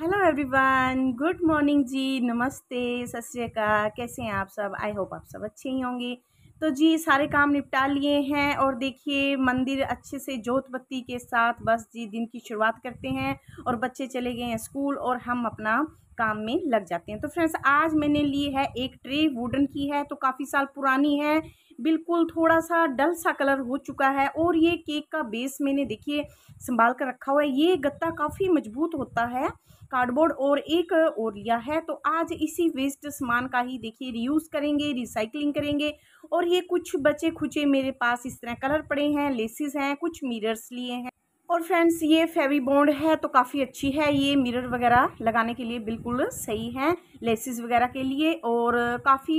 hello everyone good morning जी नमस्ते सत श्रीकाल कैसे हैं आप सब आई होप आप सब अच्छे ही होंगे तो जी सारे काम निपटा लिए हैं और देखिए मंदिर अच्छे से जोत बत्ती के साथ बस जी दिन की शुरुआत करते हैं और बच्चे चले गए हैं स्कूल और हम अपना काम में लग जाते हैं तो फ्रेंड्स आज मैंने ली है एक ट्रे वुडन की है तो काफ़ी साल पुरानी है बिल्कुल थोड़ा सा डल सा कलर हो चुका है और ये केक का बेस मैंने देखिए संभाल कर रखा हुआ है ये गत्ता काफ़ी मजबूत होता है कार्डबोर्ड और एक और लिया है तो आज इसी वेस्ट सामान का ही देखिए रीयूज़ करेंगे रिसाइकलिंग करेंगे और ये कुछ बचे खुचे मेरे पास इस तरह कलर पड़े हैं लेसिस हैं कुछ मिरर्स लिए हैं और फ्रेंड्स ये फेवी बॉन्ड है तो काफ़ी अच्छी है ये मिरर वगैरह लगाने के लिए बिल्कुल सही है लेसिस वगैरह के लिए और काफ़ी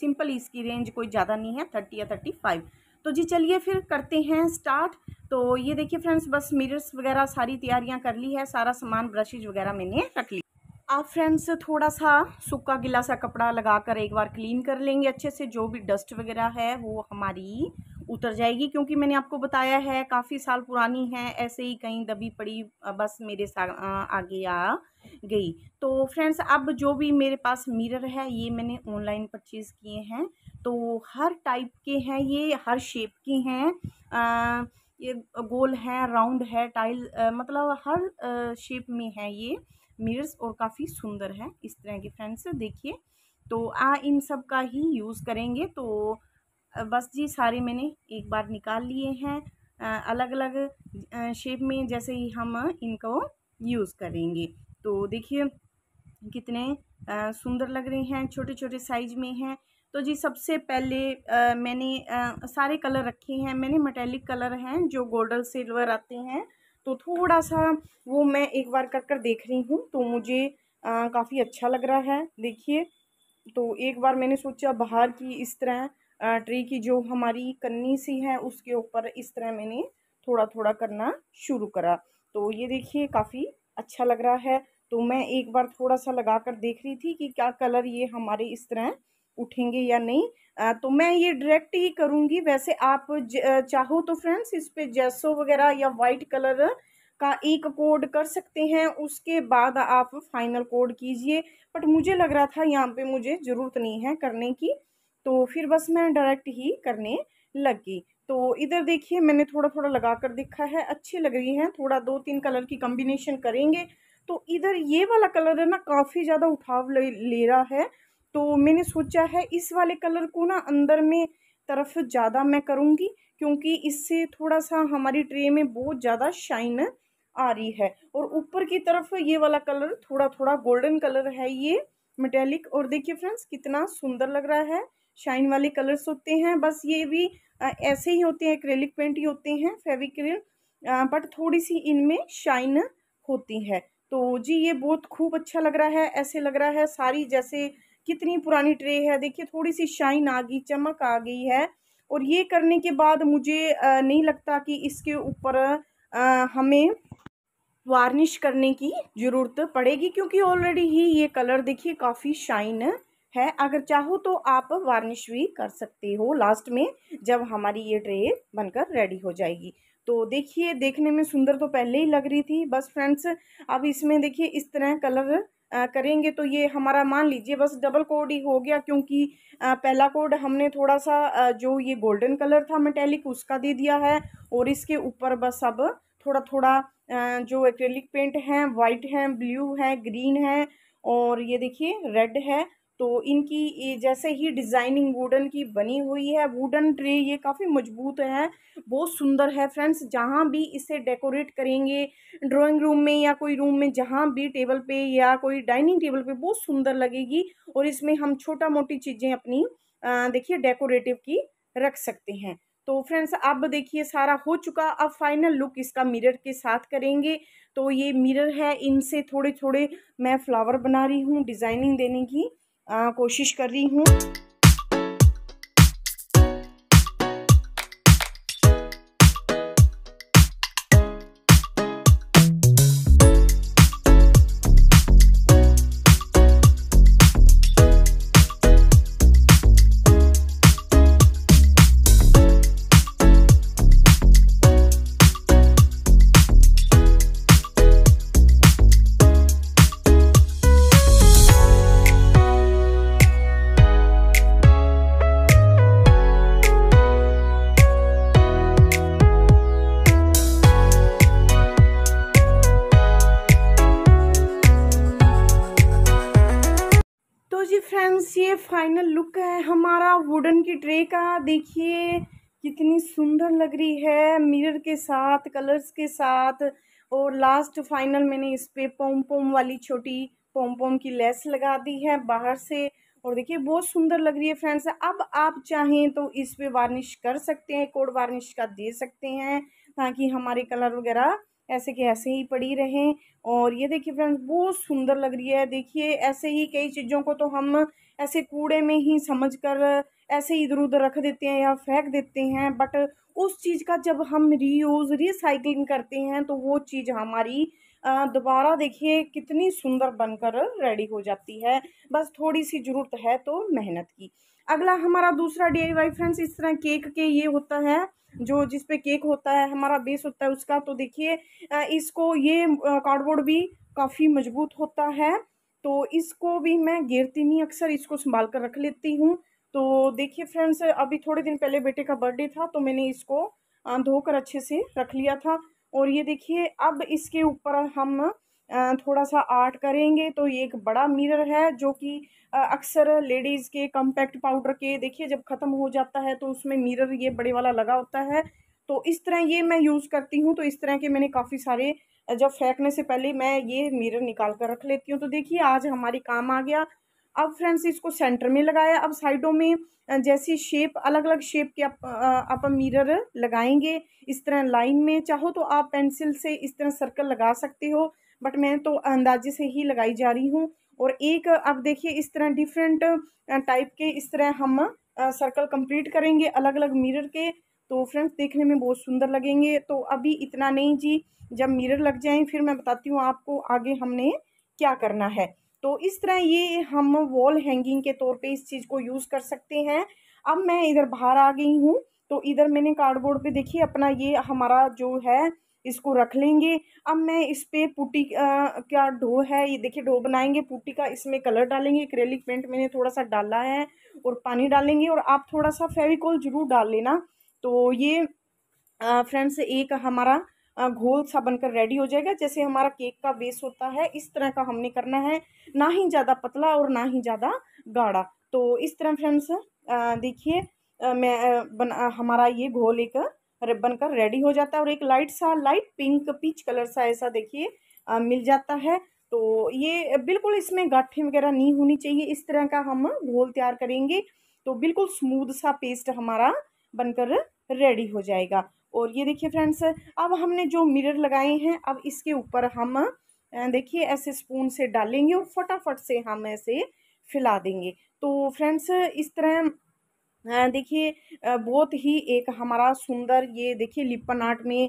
सिंपल इसकी रेंज कोई ज़्यादा नहीं है थर्टी या थर्टी फाइव तो जी चलिए फिर करते हैं स्टार्ट तो ये देखिए फ्रेंड्स बस मिरर्स वगैरह सारी तैयारियां कर ली है सारा सामान ब्रशेज वगैरह मैंने रख ली आप फ्रेंड्स थोड़ा सा सूखा गिला सा कपड़ा लगाकर एक बार क्लीन कर लेंगे अच्छे से जो भी डस्ट वगैरह है वो हमारी उतर जाएगी क्योंकि मैंने आपको बताया है काफ़ी साल पुरानी है ऐसे ही कहीं दबी पड़ी बस मेरे आगे आ गई तो फ्रेंड्स अब जो भी मेरे पास मिरर है ये मैंने ऑनलाइन परचेज़ किए हैं तो हर टाइप के हैं ये हर शेप के हैं ये गोल है राउंड है टाइल मतलब हर शेप में है ये मिरर्स और काफ़ी सुंदर है इस तरह के फ्रेंड्स देखिए तो आ इन सब का ही यूज़ करेंगे तो बस जी सारे मैंने एक बार निकाल लिए हैं अलग अलग शेप में जैसे ही हम इनको यूज़ करेंगे तो देखिए कितने सुंदर लग रहे हैं छोटे छोटे साइज में हैं तो जी सबसे पहले आ, मैंने आ, सारे कलर रखे हैं मैंने मटेलिक कलर हैं जो गोल्डन सिल्वर आते हैं तो थोड़ा सा वो मैं एक बार कर कर देख रही हूँ तो मुझे काफ़ी अच्छा लग रहा है देखिए तो एक बार मैंने सोचा बाहर की इस तरह ट्री की जो हमारी कन्नी सी है उसके ऊपर इस तरह मैंने थोड़ा थोड़ा करना शुरू करा तो ये देखिए काफ़ी अच्छा लग रहा है तो मैं एक बार थोड़ा सा लगा कर देख रही थी कि क्या कलर ये हमारे इस तरह उठेंगे या नहीं आ, तो मैं ये डायरेक्ट ही करूँगी वैसे आप चाहो तो फ्रेंड्स इस पर जैसो वगैरह या वाइट कलर का एक कोड कर सकते हैं उसके बाद आप फाइनल कोड कीजिए बट मुझे लग रहा था यहाँ पे मुझे ज़रूरत नहीं है करने की तो फिर बस मैं डायरेक्ट ही करने लग गई तो इधर देखिए मैंने थोड़ा थोड़ा लगा कर देखा है अच्छी लग रही है थोड़ा दो तीन कलर की कम्बिनेशन करेंगे तो इधर ये वाला कलर है ना काफ़ी ज़्यादा उठाव ले, ले रहा है तो मैंने सोचा है इस वाले कलर को ना अंदर में तरफ ज़्यादा मैं करूँगी क्योंकि इससे थोड़ा सा हमारी ट्रे में बहुत ज़्यादा शाइन आ रही है और ऊपर की तरफ ये वाला कलर थोड़ा थोड़ा गोल्डन कलर है ये मेटेलिक और देखिए फ्रेंड्स कितना सुंदर लग रहा है शाइन वाले कलर्स होते हैं बस ये भी ऐसे ही होते हैं एक्रेलिक पेंट ही होते हैं फेविक्रिल बट थोड़ी सी इनमें शाइन होती है तो जी ये बहुत खूब अच्छा लग रहा है ऐसे लग रहा है सारी जैसे कितनी पुरानी ट्रे है देखिए थोड़ी सी शाइन आ गई चमक आ गई है और ये करने के बाद मुझे नहीं लगता कि इसके ऊपर हमें वार्निश करने की ज़रूरत पड़ेगी क्योंकि ऑलरेडी ही ये कलर देखिए काफ़ी शाइन है अगर चाहो तो आप वार्निश भी कर सकते हो लास्ट में जब हमारी ये ट्रे बनकर रेडी हो जाएगी तो देखिए देखने में सुंदर तो पहले ही लग रही थी बस फ्रेंड्स अब इसमें देखिए इस तरह कलर आ, करेंगे तो ये हमारा मान लीजिए बस डबल कोड ही हो गया क्योंकि आ, पहला कोड हमने थोड़ा सा आ, जो ये गोल्डन कलर था मेटेलिक उसका दे दिया है और इसके ऊपर बस अब थोड़ा थोड़ा जो एक्रेलिक पेंट हैं वाइट हैं ब्लू है ग्रीन है और ये देखिए रेड है तो इनकी जैसे ही डिज़ाइनिंग वुडन की बनी हुई है वुडन ट्रे ये काफ़ी मजबूत है बहुत सुंदर है फ्रेंड्स जहाँ भी इसे डेकोरेट करेंगे ड्राइंग रूम में या कोई रूम में जहाँ भी टेबल पे या कोई डाइनिंग टेबल पे बहुत सुंदर लगेगी और इसमें हम छोटा मोटी चीज़ें अपनी देखिए डेकोरेटिव की रख सकते हैं तो फ्रेंड्स अब देखिए सारा हो चुका अब फाइनल लुक इसका मिरर के साथ करेंगे तो ये मिरर है इनसे थोड़े थोड़े मैं फ्लावर बना रही हूँ डिज़ाइनिंग देने की कोशिश कर रही हूँ ये फाइनल लुक है हमारा वुडन की ट्रे का देखिए कितनी सुंदर लग रही है मिरर के साथ कलर्स के साथ और लास्ट फाइनल मैंने इस पर पोम पोम वाली छोटी पोम पोम की लेस लगा दी है बाहर से और देखिए बहुत सुंदर लग रही है फ्रेंड्स अब आप चाहें तो इस पर वार्निश कर सकते हैं कोड वार्निश का दे सकते हैं ताकि हमारे कलर वगैरह ऐसे के ऐसे ही पड़ी रहें और ये देखिए फ्रेंड्स बहुत सुंदर लग रही है देखिए ऐसे ही कई चीज़ों को तो हम ऐसे कूड़े में ही समझ कर ऐसे इधर उधर रख देते हैं या फेंक देते हैं बट उस चीज़ का जब हम रीयूज़ रिसाइकलिंग करते हैं तो वो चीज़ हमारी दोबारा देखिए कितनी सुंदर बनकर रेडी हो जाती है बस थोड़ी सी ज़रूरत है तो मेहनत की अगला हमारा दूसरा डी आई वाई फ्रेंड्स इस तरह केक के ये होता है जो जिस पे केक होता है हमारा बेस होता है उसका तो देखिए इसको ये कार्डबोर्ड भी काफ़ी मजबूत होता है तो इसको भी मैं गिरती नहीं अक्सर इसको संभाल कर रख लेती हूँ तो देखिए फ्रेंड्स अभी थोड़े दिन पहले बेटे का बर्थडे था तो मैंने इसको धोकर अच्छे से रख लिया था और ये देखिए अब इसके ऊपर हम थोड़ा सा आर्ट करेंगे तो ये एक बड़ा मिरर है जो कि अक्सर लेडीज़ के कम्पैक्ट पाउडर के देखिए जब ख़त्म हो जाता है तो उसमें मिरर ये बड़े वाला लगा होता है तो इस तरह ये मैं यूज़ करती हूँ तो इस तरह के मैंने काफ़ी सारे जब फेंकने से पहले मैं ये मिरर निकाल कर रख लेती हूँ तो देखिए आज हमारी काम आ गया अब फ्रेंड्स इसको सेंटर में लगाया अब साइडों में जैसी शेप अलग अलग शेप के आप आप मिरर लगाएंगे इस तरह लाइन में चाहो तो आप पेंसिल से इस तरह सर्कल लगा सकते हो बट मैं तो अंदाजे से ही लगाई जा रही हूँ और एक अब देखिए इस तरह डिफरेंट टाइप के इस तरह हम सर्कल कंप्लीट करेंगे अलग अलग मिरर के तो फ्रेंड्स देखने में बहुत सुंदर लगेंगे तो अभी इतना नहीं जी जब मिरर लग जाए फिर मैं बताती हूँ आपको आगे हमने क्या करना है तो इस तरह ये हम वॉल हैंगिंग के तौर पे इस चीज़ को यूज़ कर सकते हैं अब मैं इधर बाहर आ गई हूँ तो इधर मैंने कार्डबोर्ड पे देखिए अपना ये हमारा जो है इसको रख लेंगे अब मैं इस पर पुट्टी क्या ढो है ये देखिए ढो बनाएंगे पुट्टी का इसमें कलर डालेंगे क्रेलिक पेंट मैंने थोड़ा सा डाला है और पानी डालेंगे और आप थोड़ा सा फेविकोल ज़रूर डाल लेना तो ये फ्रेंड्स एक हमारा घोल सा बनकर रेडी हो जाएगा जैसे हमारा केक का बेस होता है इस तरह का हमने करना है ना ही ज़्यादा पतला और ना ही ज़्यादा गाढ़ा तो इस तरह फ्रेंड्स देखिए मैं बना हमारा ये घोल एक बनकर रेडी हो जाता है और एक लाइट सा लाइट पिंक पीच कलर सा ऐसा देखिए मिल जाता है तो ये बिल्कुल इसमें गाठी वगैरह नहीं होनी चाहिए इस तरह का हम घोल तैयार करेंगे तो बिल्कुल स्मूद सा पेस्ट हमारा बनकर रेडी हो जाएगा और ये देखिए फ्रेंड्स अब हमने जो मिरर लगाए हैं अब इसके ऊपर हम देखिए ऐसे स्पून से डालेंगे और फटाफट से हम ऐसे फैला देंगे तो फ्रेंड्स इस तरह देखिए बहुत ही एक हमारा सुंदर ये देखिए लिपन आर्ट में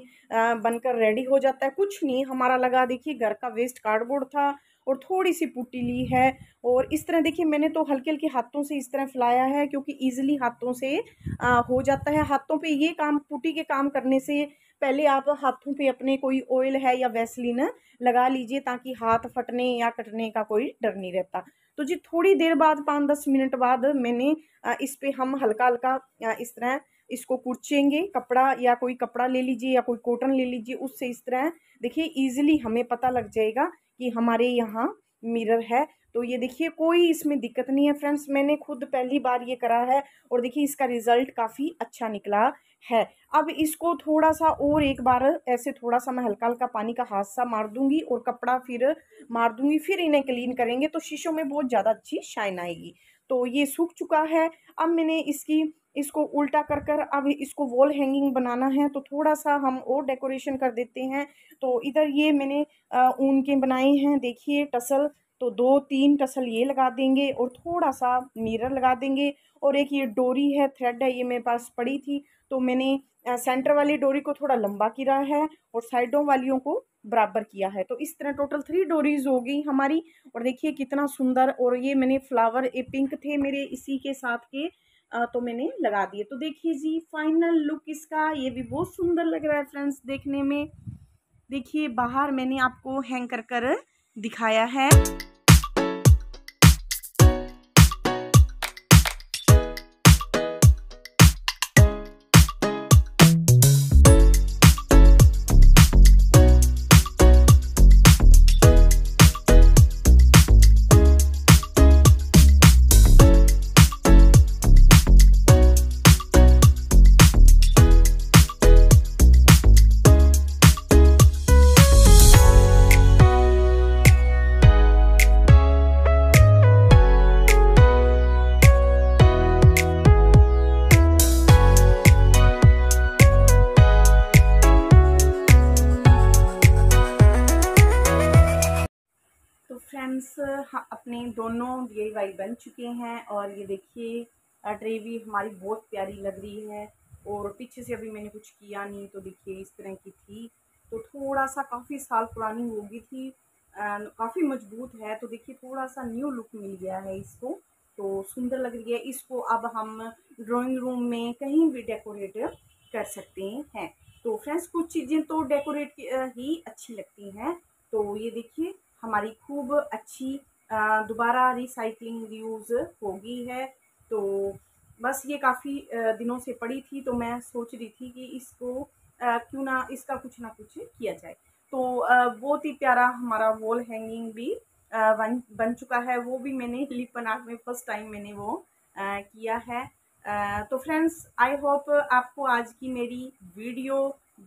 बनकर रेडी हो जाता है कुछ नहीं हमारा लगा देखिए घर का वेस्ट कार्डबोर्ड था और थोड़ी सी पुट्टी ली है और इस तरह देखिए मैंने तो हल्के हल्के हाथों से इस तरह फैलाया है क्योंकि ईजिली हाथों से आ, हो जाता है हाथों पे ये काम पुट्टी के काम करने से पहले आप हाथों पे अपने कोई ऑयल है या वैसलिन लगा लीजिए ताकि हाथ फटने या कटने का कोई डर नहीं रहता तो जी थोड़ी देर बाद पाँच दस मिनट बाद मैंने इस पर हम हल्का हल्का इस तरह इसको कुर्चेंगे कपड़ा या कोई कपड़ा ले लीजिए या कोई कॉटन ले लीजिए उससे इस तरह देखिए ईजिली हमें पता लग जाएगा कि हमारे यहाँ मिरर है तो ये देखिए कोई इसमें दिक्कत नहीं है फ्रेंड्स मैंने खुद पहली बार ये करा है और देखिए इसका रिज़ल्ट काफ़ी अच्छा निकला है अब इसको थोड़ा सा और एक बार ऐसे थोड़ा सा मैं हल्का हल्का पानी का हादसा मार दूंगी और कपड़ा फिर मार दूंगी फिर इन्हें क्लीन करेंगे तो शीशों में बहुत ज़्यादा अच्छी शाइन आएगी तो ये सूख चुका है अब मैंने इसकी इसको उल्टा कर कर अब इसको वॉल हैंगिंग बनाना है तो थोड़ा सा हम और डेकोरेशन कर देते हैं तो इधर ये मैंने ऊन के बनाए हैं देखिए टसल तो दो तीन टसल ये लगा देंगे और थोड़ा सा मिरर लगा देंगे और एक ये डोरी है थ्रेड है ये मेरे पास पड़ी थी तो मैंने सेंटर वाली डोरी को थोड़ा लंबा किया है और साइडों वालियों को बराबर किया है तो इस तरह टोटल थ्री डोरीज हो गई हमारी और देखिए कितना सुंदर और ये मैंने फ्लावर ये पिंक थे मेरे इसी के साथ के तो मैंने लगा दिए तो देखिए जी फाइनल लुक इसका ये भी बहुत सुंदर लग रहा है फ्रेंड्स देखने में देखिए बाहर मैंने आपको हैंग कर कर दिखाया है फ्रेंड्स हाँ, अपने दोनों डी बन चुके हैं और ये देखिए ट्रे भी हमारी बहुत प्यारी लग रही है और पीछे से अभी मैंने कुछ किया नहीं तो देखिए इस तरह की थी तो थोड़ा सा काफ़ी साल पुरानी हो गई थी काफ़ी मजबूत है तो देखिए थोड़ा सा न्यू लुक मिल गया है इसको तो सुंदर लग रही है इसको अब हम ड्राइंग रूम में कहीं भी डेकोरेट कर सकते हैं तो फ्रेंड्स कुछ चीज़ें तो डेकोरेट ही अच्छी लगती हैं तो ये देखिए हमारी खूब अच्छी दोबारा रिसाइकलिंग यूज़ होगी है तो बस ये काफ़ी दिनों से पड़ी थी तो मैं सोच रही थी कि इसको क्यों ना इसका कुछ ना कुछ किया जाए तो बहुत ही प्यारा हमारा वॉल हैंगिंग भी बन बन चुका है वो भी मैंने लिप बनाट में फर्स्ट टाइम मैंने वो किया है तो फ्रेंड्स आई होप आपको आज की मेरी वीडियो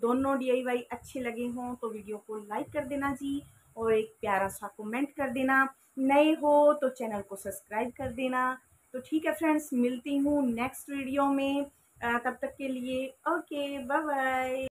दोनों डी अच्छे लगे हों तो वीडियो को लाइक कर देना जी और एक प्यारा सा कमेंट कर देना नए हो तो चैनल को सब्सक्राइब कर देना तो ठीक है फ्रेंड्स मिलती हूँ नेक्स्ट वीडियो में तब तक के लिए ओके बाय बाय